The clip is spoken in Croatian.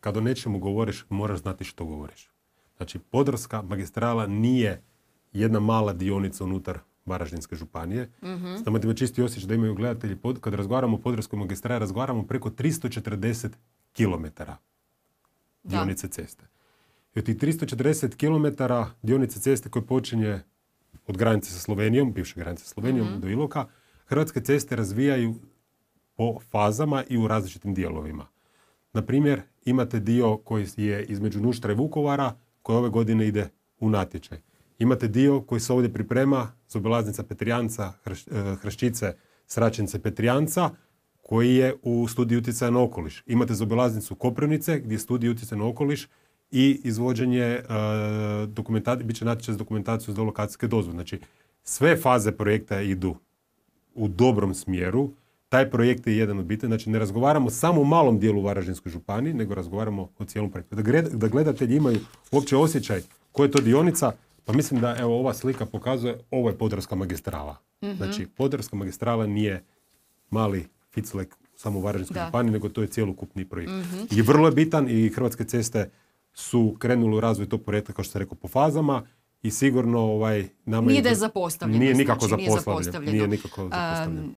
kad o nečemu govoriš, moraš znati što govoriš. Znači, Podravska magistrala nije jedna mala dionica unutar Varaždinske županije. Mm-hmm. čisti osjećaj da imaju gledatelji. Pod, kad razgovaramo o Podravskoj magistrali, razgovaramo preko 340 km dionice ceste. I od tih 340 km dionice ceste koje počinje od granice sa Slovenijom, bivše granice sa Slovenijom mhm. do Iloka, Hrvatske ceste razvijaju po fazama i u različitim dijelovima. Na primjer, imate dio koji je između Nuštra i Vukovara koji ove godine ide u natječaj. Imate dio koji se ovdje priprema, zobilaznica Petrijanca, Hraščice, e, Sračence Petrijanca, koji je u studiju utjecaja na okoliš. Imate zobilaznicu Koprivnice gdje je studij utjecaja na okoliš i izvođenje e, bit će natječaj za dokumentaciju za lokacijske dozvole. Znači, sve faze projekta idu u dobrom smjeru, taj projekt je jedan od bitan. Znači, ne razgovaramo samo o malom dijelu u Varaždinskoj županiji, nego razgovaramo o cijelom projektu. Da gledatelji imaju uopće osjećaj koja je to dionica, pa mislim da evo ova slika pokazuje, ovo je Podravska magistrala. Mhm. Znači, Podravska magistrala nije mali ficlek samo u Varaždinskoj županiji, nego to je cjelokupni projekt. Mhm. I vrlo je bitan i Hrvatske ceste su krenuli u razvoj tog projekta, kao što sam rekao, po fazama i sigurno ovaj... Nama nije da znači, Nije nikako nije nikako zapostavljeno.